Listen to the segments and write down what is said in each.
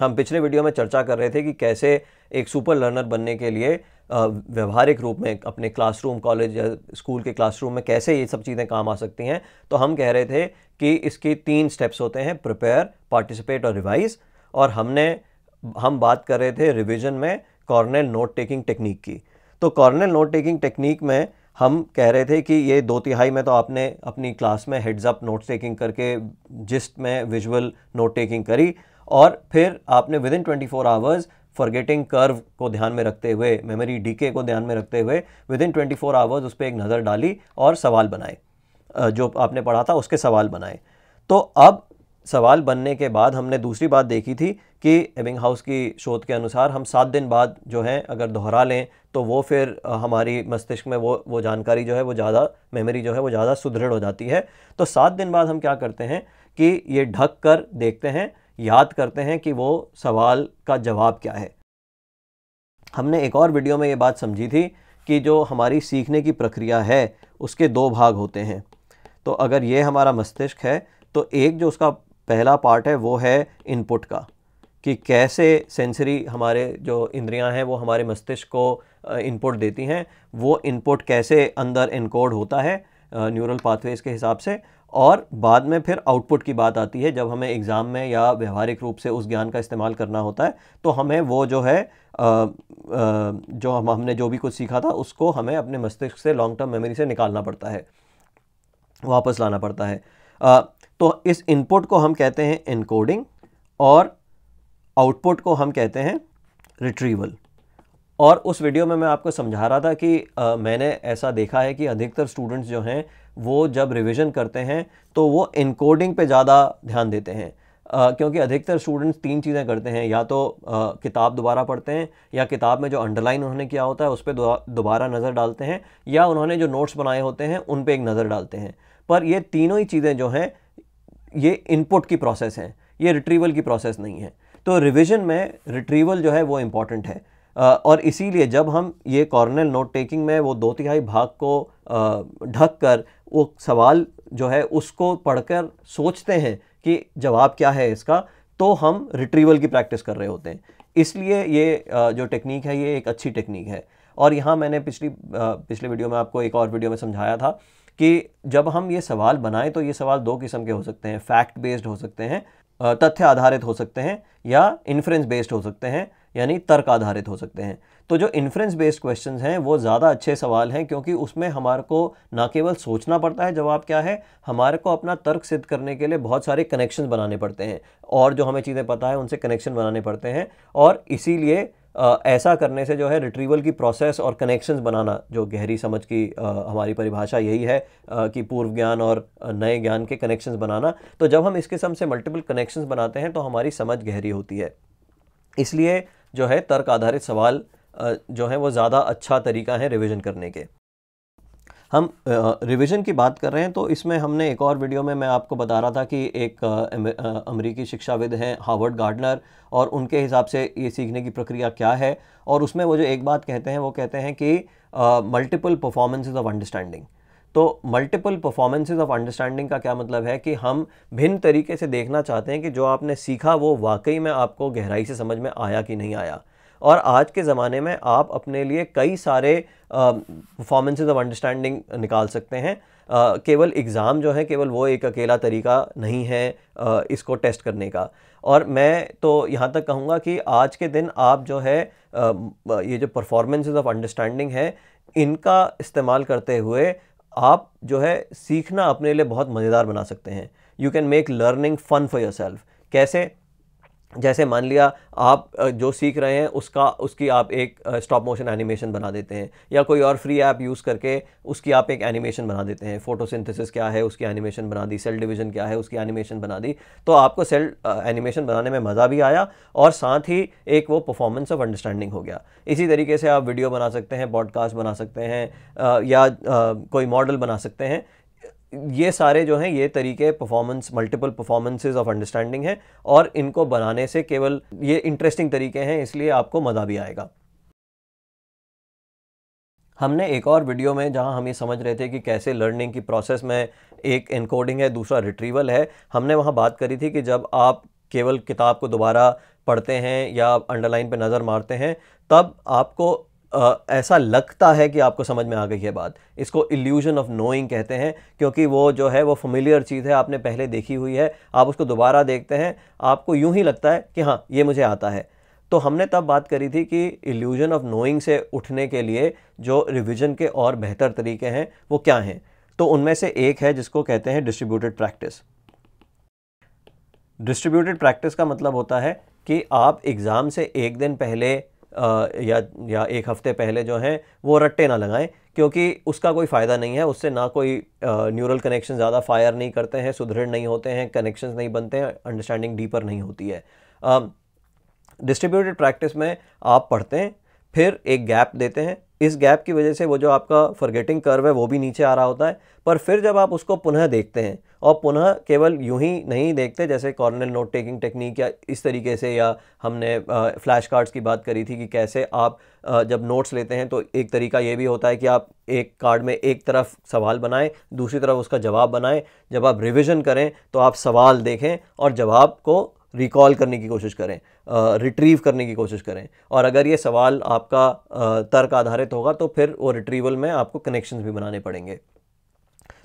हम पिछले वीडियो में चर्चा कर रहे थे कि कैसे एक सुपर लर्नर बनने के लिए व्यवहारिक रूप में अपने क्लासरूम कॉलेज या स्कूल के क्लासरूम में कैसे ये सब चीज़ें काम आ सकती हैं तो हम कह रहे थे कि इसके तीन स्टेप्स होते हैं प्रिपेयर पार्टिसिपेट और रिवाइज और हमने हम बात कर रहे थे रिविजन में कॉर्नल नोट टेकिंग टेक्निक की तो कॉर्नल नोट टेकिंग टेक्निक में हम कह रहे थे कि ये दो तिहाई में तो आपने अपनी क्लास में हेड्स अप नोट टेकिंग करके जिस्ट में विजुअल नोट टेकिंग करी और फिर आपने within twenty four hours forgetting curve को ध्यान में रखते हुए मेमोरी डीके को ध्यान में रखते हुए within twenty four hours उस पर एक नज़र डाली और सवाल बनाए जो आपने पढ़ा था उसके सवाल बनाए तो अब सवाल बनने के बाद हमने दूसरी बात देखी थी कि एबिंग हाउस की शोध के अनुसार हम सात दिन बाद जो है अगर दोहरा लें तो वो फिर हमारी मस्तिष्क में वो वो जानकारी जो है वो ज़्यादा मेमोरी जो है वो ज़्यादा सुदृढ़ हो जाती है तो सात दिन बाद हम क्या करते हैं कि ये ढक कर देखते हैं याद करते हैं कि वो सवाल का जवाब क्या है हमने एक और वीडियो में ये बात समझी थी कि जो हमारी सीखने की प्रक्रिया है उसके दो भाग होते हैं तो अगर ये हमारा मस्तिष्क है तो एक जो उसका पहला पार्ट है वो है इनपुट का कि कैसे सेंसरी हमारे जो इंद्रियां हैं वो हमारे मस्तिष्क को इनपुट देती हैं वो इनपुट कैसे अंदर इनकोड होता है न्यूरल पाथवेज़ के हिसाब से और बाद में फिर आउटपुट की बात आती है जब हमें एग्ज़ाम में या व्यवहारिक रूप से उस ज्ञान का इस्तेमाल करना होता है तो हमें वो जो है आ, आ, जो हम हमने जो भी कुछ सीखा था उसको हमें अपने मस्तिष्क से लॉन्ग टर्म मेमोरी से निकालना पड़ता है वापस लाना पड़ता है आ, तो इस इनपुट को हम कहते हैं इनकोडिंग और आउटपुट को हम कहते हैं रिट्रीवल और उस वीडियो में मैं आपको समझा रहा था कि आ, मैंने ऐसा देखा है कि अधिकतर स्टूडेंट्स जो हैं वो जब रिविज़न करते हैं तो वो इनकोडिंग पे ज़्यादा ध्यान देते हैं Uh, क्योंकि अधिकतर स्टूडेंट्स तीन चीज़ें करते हैं या तो uh, किताब दोबारा पढ़ते हैं या किताब में जो अंडरलाइन उन्होंने किया होता है उस पर दोबारा नज़र डालते हैं या उन्होंने जो नोट्स बनाए होते हैं उन पर एक नज़र डालते हैं पर ये तीनों ही चीज़ें जो हैं ये इनपुट की प्रोसेस हैं ये रिट्रीवल की प्रोसेस नहीं है तो रिविज़न में रिट्रीवल जो है वो इम्पॉर्टेंट है uh, और इसीलिए जब हम ये कॉर्नल नोट टेकिंग में वो दो तिहाई भाग को ढक कर वो सवाल जो है उसको पढ़कर सोचते हैं कि जवाब क्या है इसका तो हम रिट्रीवल की प्रैक्टिस कर रहे होते हैं इसलिए ये जो टेक्निक है ये एक अच्छी टेक्निक है और यहाँ मैंने पिछली पिछले वीडियो में आपको एक और वीडियो में समझाया था कि जब हम ये सवाल बनाएं तो ये सवाल दो किस्म के हो सकते हैं फैक्ट बेस्ड हो सकते हैं तथ्य आधारित हो सकते हैं या इन्फ्रेंस बेस्ड हो सकते हैं यानी तर्क आधारित हो सकते हैं तो जो इन्फ्रेंस बेस्ड क्वेश्चन हैं वो ज़्यादा अच्छे सवाल हैं क्योंकि उसमें हमारे को ना केवल सोचना पड़ता है जवाब क्या है हमारे को अपना तर्क सिद्ध करने के लिए बहुत सारे कनेक्शन बनाने पड़ते हैं और जो हमें चीज़ें पता है उनसे कनेक्शन बनाने पड़ते हैं और इसीलिए ऐसा करने से जो है रिट्रीवल की प्रोसेस और कनेक्शन बनाना जो गहरी समझ की आ, हमारी परिभाषा यही है आ, कि पूर्व ज्ञान और नए ज्ञान के कनेक्शन बनाना तो जब हम इस किस्म से मल्टीपल कनेक्शन बनाते हैं तो हमारी समझ गहरी होती है इसलिए जो है तर्क आधारित सवाल जो है वो ज़्यादा अच्छा तरीका है रिविज़न करने के हम रिवीजन की बात कर रहे हैं तो इसमें हमने एक और वीडियो में मैं आपको बता रहा था कि एक अमेरिकी शिक्षाविद हैं हार्वर्ड गार्डनर और उनके हिसाब से ये सीखने की प्रक्रिया क्या है और उसमें वो जो एक बात कहते हैं वो कहते हैं कि मल्टीपल परफॉर्मेंसेस ऑफ अंडरस्टैंडिंग तो मल्टीपल परफॉर्मेंसेज ऑफ अंडरस्टैंडिंग का क्या मतलब है कि हम भिन्न तरीके से देखना चाहते हैं कि जो आपने सीखा वो वाकई में आपको गहराई से समझ में आया कि नहीं आया और आज के ज़माने में आप अपने लिए कई सारे परफॉर्मेंसेज ऑफ अंडरस्टैंडिंग निकाल सकते हैं Uh, केवल एग्ज़ाम जो है केवल वो एक अकेला तरीका नहीं है uh, इसको टेस्ट करने का और मैं तो यहाँ तक कहूँगा कि आज के दिन आप जो है uh, ये जो परफॉर्मेंसेज ऑफ अंडरस्टैंडिंग है इनका इस्तेमाल करते हुए आप जो है सीखना अपने लिए बहुत मज़ेदार बना सकते हैं you can make learning fun for yourself कैसे जैसे मान लिया आप जो सीख रहे हैं उसका उसकी आप एक स्टॉप मोशन एनिमेशन बना देते हैं या कोई और फ्री ऐप यूज़ करके उसकी आप एक एनिमेशन बना देते हैं फोटोसिंथेसिस क्या है उसकी एनिमेशन बना दी सेल डिवीज़न क्या है उसकी एनिमेशन बना दी तो आपको सेल एनिमेशन बनाने में मज़ा भी आया और साथ ही एक वो परफॉर्मेंस ऑफ अंडरस्टैंडिंग हो गया इसी तरीके से आप वीडियो बना सकते हैं पॉडकास्ट बना सकते हैं या कोई मॉडल बना सकते हैं ये सारे जो हैं ये तरीके performance multiple performances of understanding हैं और इनको बनाने से केवल ये इंटरेस्टिंग तरीके हैं इसलिए आपको मज़ा भी आएगा हमने एक और वीडियो में जहां हम ये समझ रहे थे कि कैसे लर्निंग की प्रोसेस में एक इनकोडिंग है दूसरा रिट्रीवल है हमने वहां बात करी थी कि जब आप केवल किताब को दोबारा पढ़ते हैं या अंडरलाइन पे नज़र मारते हैं तब आपको ऐसा लगता है कि आपको समझ में आ गई है बात इसको इल्यूजन ऑफ नोइंग कहते हैं क्योंकि वो जो है वो फमिलियर चीज़ है आपने पहले देखी हुई है आप उसको दोबारा देखते हैं आपको यूं ही लगता है कि हाँ ये मुझे आता है तो हमने तब बात करी थी कि इल्यूजन ऑफ नोइंग से उठने के लिए जो रिविज़न के और बेहतर तरीके हैं वो क्या हैं तो उनमें से एक है जिसको कहते हैं डिस्ट्रीब्यूटेड प्रैक्टिस डिस्ट्रीब्यूटेड प्रैक्टिस का मतलब होता है कि आप एग्ज़ाम से एक दिन पहले या या एक हफ़्ते पहले जो हैं वो रट्टे ना लगाएं क्योंकि उसका कोई फ़ायदा नहीं है उससे ना कोई न्यूरल कनेक्शन ज़्यादा फायर नहीं करते हैं सुदृढ़ नहीं होते हैं कनेक्शंस नहीं बनते हैं अंडरस्टैंडिंग डीपर नहीं होती है डिस्ट्रीब्यूटेड प्रैक्टिस में आप पढ़ते हैं फिर एक गैप देते हैं इस गैप की वजह से वो जो आपका फॉरगेटिंग कर्व है वो भी नीचे आ रहा होता है पर फिर जब आप उसको पुनः देखते हैं और पुनः केवल यूं ही नहीं देखते जैसे कॉर्नल नोट टेकिंग टेक्निक या इस तरीके से या हमने फ्लैश कार्ड्स की बात करी थी कि कैसे आप जब नोट्स लेते हैं तो एक तरीका ये भी होता है कि आप एक कार्ड में एक तरफ सवाल बनाएं दूसरी तरफ उसका जवाब बनाएं जब आप रिविज़न करें तो आप सवाल देखें और जवाब को रिकॉल करने की कोशिश करें रिट्रीव करने की कोशिश करें और अगर ये सवाल आपका तर्क आधारित होगा तो फिर वो रिट्रीवल में आपको कनेक्शन भी बनाने पड़ेंगे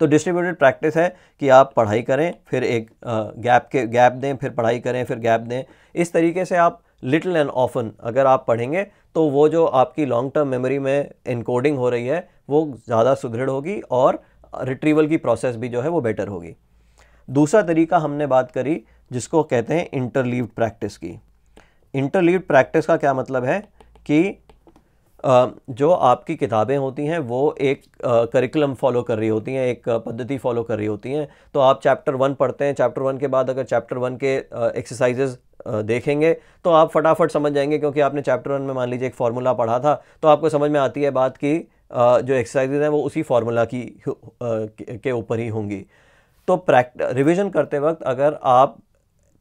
तो डिस्ट्रीब्यूटेड प्रैक्टिस है कि आप पढ़ाई करें फिर एक गैप के गैप दें फिर पढ़ाई करें फिर गैप दें इस तरीके से आप लिटिल एंड ऑफन अगर आप पढ़ेंगे तो वो जो आपकी लॉन्ग टर्म मेमोरी में इनकोडिंग हो रही है वो ज़्यादा सुदृढ़ होगी और रिट्रीवल की प्रोसेस भी जो है वो बेटर होगी दूसरा तरीका हमने बात करी जिसको कहते हैं इंटरलीव प्रैक्टिस की इंटरलीव प्रैक्टिस का क्या मतलब है कि जो आपकी किताबें होती हैं वो एक करिकुलम फॉलो कर रही होती हैं एक पद्धति फॉलो कर रही होती हैं तो आप चैप्टर वन पढ़ते हैं चैप्टर वन के बाद अगर चैप्टर वन के एक्सरसाइजेज देखेंगे तो आप फटाफट समझ जाएंगे क्योंकि आपने चैप्टर वन में मान लीजिए एक फार्मूला पढ़ा था तो आपको समझ में आती है बात कि जो एक्सरसाइजेज हैं वो उसी फार्मूला की के ऊपर ही होंगी तो प्रैक्ट रिविज़न करते वक्त अगर आप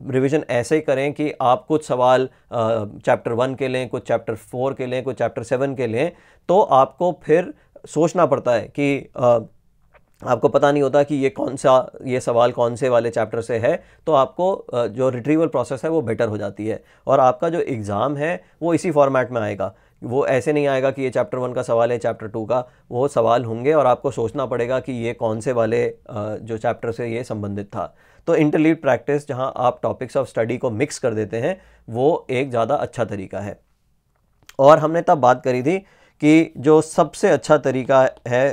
रिवीजन ऐसे ही करें कि आप कुछ सवाल चैप्टर वन के लें कुछ चैप्टर फोर के लें कुछ चैप्टर सेवन के लें तो आपको फिर सोचना पड़ता है कि आ, आपको पता नहीं होता कि ये कौन सा ये सवाल कौन से वाले चैप्टर से है तो आपको जो रिट्रीवल प्रोसेस है वो बेटर हो जाती है और आपका जो एग्ज़ाम है वो इसी फॉर्मेट में आएगा वो ऐसे नहीं आएगा कि ये चैप्टर वन का सवाल है चैप्टर टू का वो सवाल होंगे और आपको सोचना पड़ेगा कि ये कौन से वाले जो चैप्टर से ये संबंधित था तो इंटरलीव प्रैक्टिस जहाँ आप टॉपिक्स ऑफ स्टडी को मिक्स कर देते हैं वो एक ज़्यादा अच्छा तरीका है और हमने तब बात करी थी कि जो सबसे अच्छा तरीका है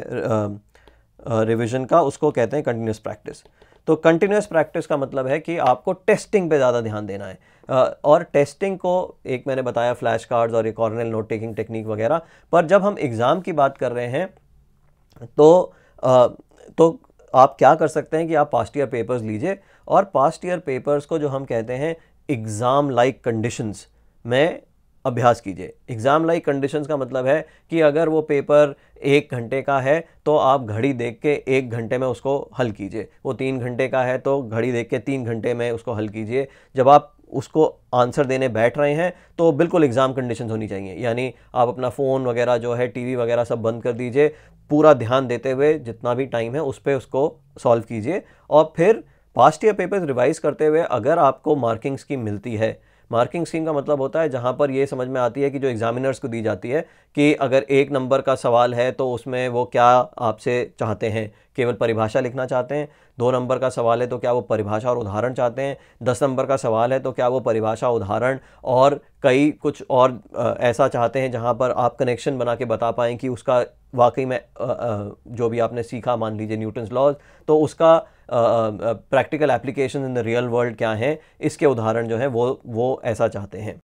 रिविज़न का उसको कहते हैं कंटिन्यूस प्रैक्टिस तो कंटिन्यूस प्रैक्टिस का मतलब है कि आपको टेस्टिंग पे ज़्यादा ध्यान देना है और टेस्टिंग को एक मैंने बताया फ्लैश कार्ड्स और ये कॉर्नल नोट टेकिंग टेक्निक वगैरह पर जब हम एग्ज़ाम की बात कर रहे हैं तो तो आप क्या कर सकते हैं कि आप पास्ट ईयर पेपर्स लीजिए और पास्ट ईयर पेपर्स को जो हम कहते हैं एग्ज़ाम लाइक कंडीशंस में अभ्यास कीजिए एग्ज़ाम लाइक कंडीशंस का मतलब है कि अगर वो पेपर एक घंटे का है तो आप घड़ी देख के एक घंटे में उसको हल कीजिए वो तीन घंटे का है तो घड़ी देख के तीन घंटे में उसको हल कीजिए जब आप उसको आंसर देने बैठ रहे हैं तो बिल्कुल एग्ज़ाम कंडीशंस होनी चाहिए यानी आप अपना फ़ोन वगैरह जो है टीवी वगैरह सब बंद कर दीजिए पूरा ध्यान देते हुए जितना भी टाइम है उस पर उसको सॉल्व कीजिए और फिर पास्ट ईयर पेपर्स रिवाइज़ करते हुए अगर आपको मार्किंग्स की मिलती है मार्किंग स्कीम का मतलब होता है जहाँ पर ये समझ में आती है कि जो एग्जामिनर्स को दी जाती है कि अगर एक नंबर का सवाल है तो उसमें वो क्या आपसे चाहते हैं केवल परिभाषा लिखना चाहते हैं दो नंबर का सवाल है तो क्या वो परिभाषा और उदाहरण चाहते हैं दस नंबर का सवाल है तो क्या वो परिभाषा उदाहरण और कई कुछ और ऐसा चाहते हैं जहाँ पर आप कनेक्शन बना के बता पाएँ कि उसका वाकई में जो भी आपने सीखा मान लीजिए न्यूटन्स लॉज तो उसका practical application in the real world क्या है इसके उदाहरण जो हैं वो वो ऐसा चाहते हैं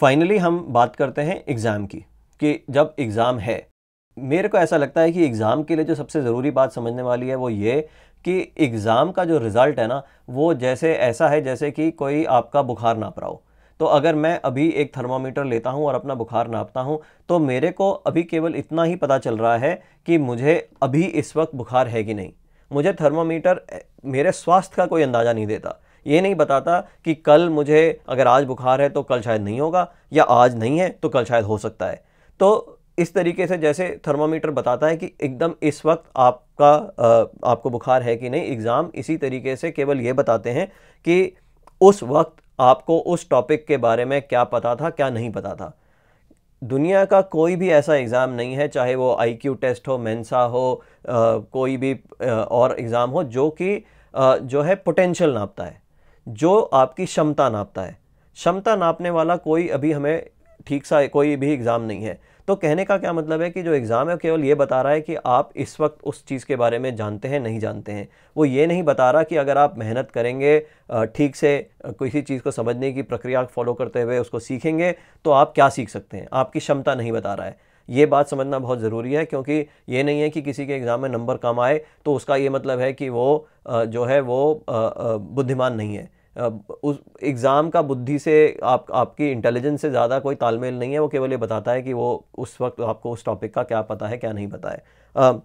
फाइनली हम बात करते हैं एग्ज़ाम की कि जब एग्ज़ाम है मेरे को ऐसा लगता है कि एग्ज़ाम के लिए जो सबसे ज़रूरी बात समझने वाली है वो ये कि एग्ज़ाम का जो रिज़ल्ट है ना वो जैसे ऐसा है जैसे कि कोई आपका बुखार नाप रहा हो तो अगर मैं अभी एक थर्मामीटर लेता हूँ और अपना बुखार नापता हूँ तो मेरे को अभी केवल इतना ही पता चल रहा है कि मुझे अभी इस वक्त बुखार है कि नहीं मुझे थर्मामीटर मेरे स्वास्थ्य का कोई अंदाज़ा नहीं देता ये नहीं बताता कि कल मुझे अगर आज बुखार है तो कल शायद नहीं होगा या आज नहीं है तो कल शायद हो सकता है तो इस तरीके से जैसे थर्मामीटर बताता है कि एकदम इस वक्त आपका आ, आपको बुखार है कि नहीं एग्ज़ाम इसी तरीके से केवल ये बताते हैं कि उस वक्त आपको उस टॉपिक के बारे में क्या पता था क्या नहीं पता था दुनिया का कोई भी ऐसा एग्ज़ाम नहीं है चाहे वो आईक्यू टेस्ट हो मेंसा हो आ, कोई भी आ, और एग्ज़ाम हो जो कि जो है पोटेंशियल नापता है जो आपकी क्षमता नापता है क्षमता नापने वाला कोई अभी हमें ठीक सा कोई भी एग्ज़ाम नहीं है तो कहने का क्या मतलब है कि जो एग्ज़ाम है केवल ये बता रहा है कि आप इस वक्त उस चीज़ के बारे में जानते हैं नहीं जानते हैं वो ये नहीं बता रहा कि अगर आप मेहनत करेंगे ठीक से किसी चीज़ को समझने की प्रक्रिया फॉलो करते हुए उसको सीखेंगे तो आप क्या सीख सकते हैं आपकी क्षमता नहीं बता रहा है ये बात समझना बहुत ज़रूरी है क्योंकि ये नहीं है कि किसी के एग्ज़ाम में नंबर कम आए तो उसका ये मतलब है कि वो जो है वो बुद्धिमान नहीं है उस एग्ज़ाम का बुद्धि से आप आपकी इंटेलिजेंस से ज़्यादा कोई तालमेल नहीं है वो केवल ये बताता है कि वो उस वक्त आपको उस टॉपिक का क्या पता है क्या नहीं पता है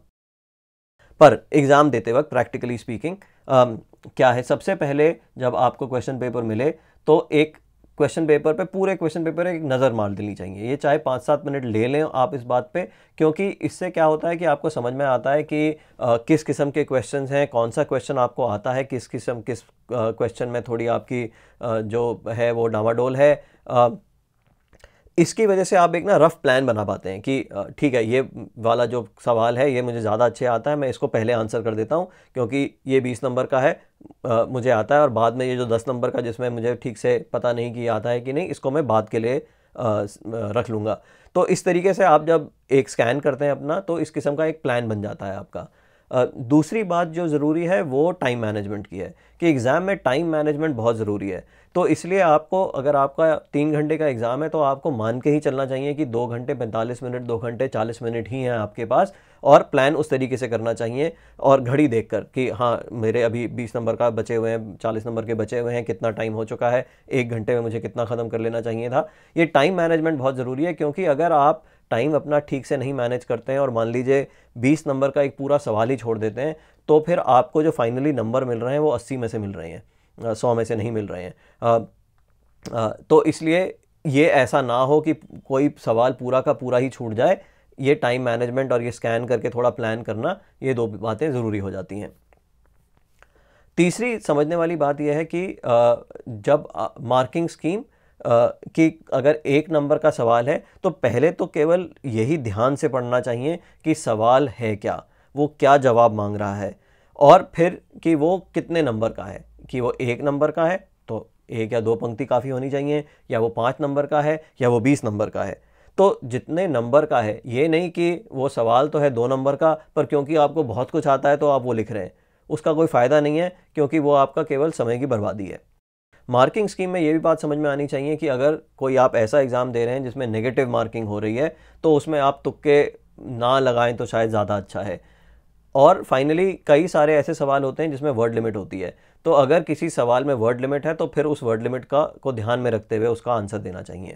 पर एग्ज़ाम देते वक्त प्रैक्टिकली स्पीकिंग क्या है सबसे पहले जब आपको क्वेश्चन पेपर मिले तो एक क्वेश्चन पेपर पे पूरे क्वेश्चन पेपर एक नज़र मार देनी चाहिए ये चाहे पाँच सात मिनट ले लें आप इस बात पे क्योंकि इससे क्या होता है कि आपको समझ में आता है कि आ, किस किस्म के क्वेश्चन हैं कौन सा क्वेश्चन आपको आता है किस किस्म किस क्वेश्चन में थोड़ी आपकी आ, जो है वो डामाडोल है आ, इसकी वजह से आप एक ना रफ़ प्लान बना पाते हैं कि ठीक है ये वाला जो सवाल है ये मुझे ज़्यादा अच्छे आता है मैं इसको पहले आंसर कर देता हूँ क्योंकि ये बीस नंबर का है आ, मुझे आता है और बाद में ये जो दस नंबर का जिसमें मुझे ठीक से पता नहीं कि आता है कि नहीं इसको मैं बाद के लिए रख लूँगा तो इस तरीके से आप जब एक स्कैन करते हैं अपना तो इस किस्म का एक प्लान बन जाता है आपका दूसरी बात जो ज़रूरी है वो टाइम मैनेजमेंट की है कि एग्ज़ाम में टाइम मैनेजमेंट बहुत ज़रूरी है तो इसलिए आपको अगर आपका तीन घंटे का एग्ज़ाम है तो आपको मान के ही चलना चाहिए कि दो घंटे पैंतालीस मिनट दो घंटे चालीस मिनट ही हैं आपके पास और प्लान उस तरीके से करना चाहिए और घड़ी देखकर कि हाँ मेरे अभी बीस नंबर का बचे हुए हैं चालीस नंबर के बचे हुए हैं कितना टाइम हो चुका है एक घंटे में मुझे कितना ख़त्म कर लेना चाहिए था ये टाइम मैनेजमेंट बहुत ज़रूरी है क्योंकि अगर आप टाइम अपना ठीक से नहीं मैनेज करते हैं और मान लीजिए 20 नंबर का एक पूरा सवाल ही छोड़ देते हैं तो फिर आपको जो फाइनली नंबर मिल रहे हैं वो 80 में से मिल रहे हैं सौ में से नहीं मिल रहे हैं तो इसलिए ये ऐसा ना हो कि कोई सवाल पूरा का पूरा ही छूट जाए ये टाइम मैनेजमेंट और ये स्कैन करके थोड़ा प्लान करना ये दो बातें ज़रूरी हो जाती हैं तीसरी समझने वाली बात यह है कि जब मार्किंग स्कीम कि अगर एक नंबर का सवाल है तो पहले तो केवल यही ध्यान से पढ़ना चाहिए कि सवाल है क्या वो क्या जवाब मांग रहा है और फिर कि वो कितने नंबर का है कि वो एक नंबर का है तो एक या दो पंक्ति काफ़ी होनी चाहिए या वो पाँच नंबर का है या वो बीस नंबर का है तो जितने नंबर का है ये नहीं कि वो सवाल तो है दो नंबर का पर क्योंकि आपको बहुत कुछ आता है तो आप वो लिख रहे हैं उसका कोई फ़ायदा नहीं है क्योंकि वो आपका केवल समय की बर्बादी है मार्किंग स्कीम में ये भी बात समझ में आनी चाहिए कि अगर कोई आप ऐसा एग्ज़ाम दे रहे हैं जिसमें नेगेटिव मार्किंग हो रही है तो उसमें आप तुक्के ना लगाएं तो शायद ज़्यादा अच्छा है और फाइनली कई सारे ऐसे सवाल होते हैं जिसमें वर्ड लिमिट होती है तो अगर किसी सवाल में वर्ड लिमिट है तो फिर उस वर्ड लिमिट का को ध्यान में रखते हुए उसका आंसर देना चाहिए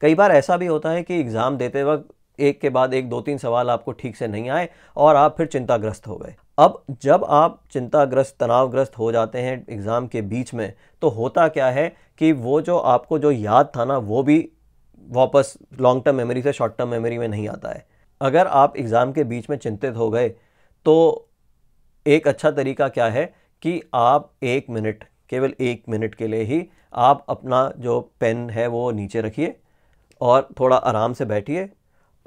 कई बार ऐसा भी होता है कि एग्ज़ाम देते वक्त एक के बाद एक दो तीन सवाल आपको ठीक से नहीं आए और आप फिर चिंताग्रस्त हो गए अब जब आप चिंताग्रस्त तनावग्रस्त हो जाते हैं एग्ज़ाम के बीच में तो होता क्या है कि वो जो आपको जो याद था ना वो भी वापस लॉन्ग टर्म मेमोरी से शॉर्ट टर्म मेमोरी में नहीं आता है अगर आप एग्ज़ाम के बीच में चिंतित हो गए तो एक अच्छा तरीका क्या है कि आप एक मिनट केवल एक मिनट के लिए ही आप अपना जो पेन है वो नीचे रखिए और थोड़ा आराम से बैठिए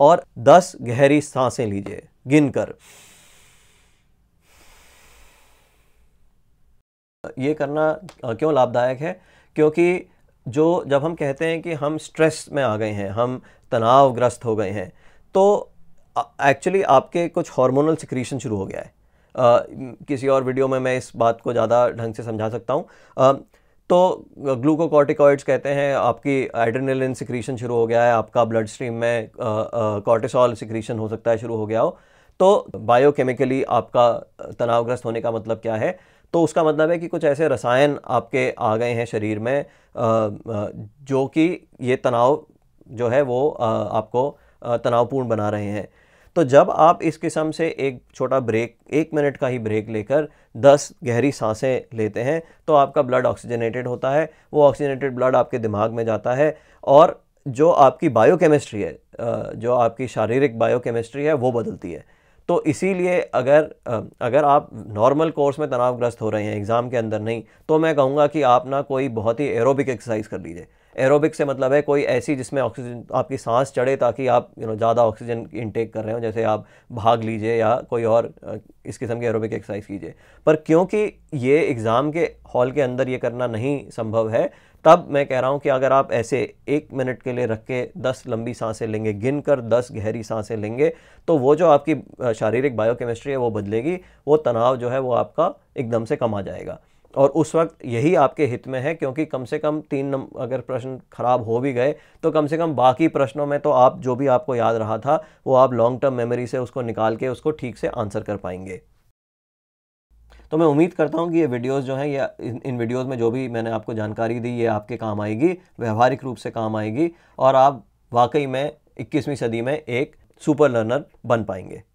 और 10 गहरी सांसें लीजिए गिनकर ये करना क्यों लाभदायक है क्योंकि जो जब हम कहते हैं कि हम स्ट्रेस में आ गए हैं हम तनावग्रस्त हो गए हैं तो एक्चुअली आपके कुछ हार्मोनल सिक्रीशन शुरू हो गया है किसी और वीडियो में मैं इस बात को ज़्यादा ढंग से समझा सकता हूँ तो ग्लूकोकॉर्टिकॉइड्स कहते हैं आपकी एड्रेनलिन सिक्रीशन शुरू हो गया है आपका ब्लड स्ट्रीम में कॉर्टिसॉल सिक्रीशन हो सकता है शुरू हो गया हो तो बायोकेमिकली आपका तनावग्रस्त होने का मतलब क्या है तो उसका मतलब है कि कुछ ऐसे रसायन आपके आ गए हैं शरीर में जो कि ये तनाव जो है वो आपको तनावपूर्ण बना रहे हैं तो जब आप इस किस्म से एक छोटा ब्रेक एक मिनट का ही ब्रेक लेकर दस गहरी सांसें लेते हैं तो आपका ब्लड ऑक्सीजनेटेड होता है वो ऑक्सीजनेटेड ब्लड आपके दिमाग में जाता है और जो आपकी बायोकेमिस्ट्री है जो आपकी शारीरिक बायोकेमिस्ट्री है वो बदलती है तो इसीलिए अगर अगर आप नॉर्मल कोर्स में तनावग्रस्त हो रहे हैं एग्ज़ाम के अंदर नहीं तो मैं कहूँगा कि आप ना कोई बहुत ही एरोबिक एक्सरसाइज कर लीजिए एरोबिक से मतलब है कोई ऐसी जिसमें ऑक्सीजन आपकी सांस चढ़े ताकि आप यू नो ज़्यादा ऑक्सीजन इनटेक कर रहे हो जैसे आप भाग लीजिए या कोई और इस किस्म की एरोबिक एक्सरसाइज कीजिए पर क्योंकि ये एग्ज़ाम के हॉल के अंदर ये करना नहीं संभव है तब मैं कह रहा हूँ कि अगर आप ऐसे एक मिनट के लिए रख के दस लंबी सांसें लेंगे गिन कर दस गहरी सांसें लेंगे तो वो जो आपकी शारीरिक बायोकेमिस्ट्री है वो बदलेगी वो तनाव जो है वो आपका एकदम से कम आ जाएगा और उस वक्त यही आपके हित में है क्योंकि कम से कम तीन नंबर अगर प्रश्न खराब हो भी गए तो कम से कम बाकी प्रश्नों में तो आप जो भी आपको याद रहा था वो आप लॉन्ग टर्म मेमोरी से उसको निकाल के उसको ठीक से आंसर कर पाएंगे तो मैं उम्मीद करता हूँ कि ये वीडियोस जो हैं ये इन, इन वीडियोस में जो भी मैंने आपको जानकारी दी ये आपके काम आएगी व्यवहारिक रूप से काम आएगी और आप वाकई में इक्कीसवीं सदी में एक सुपर लर्नर बन पाएंगे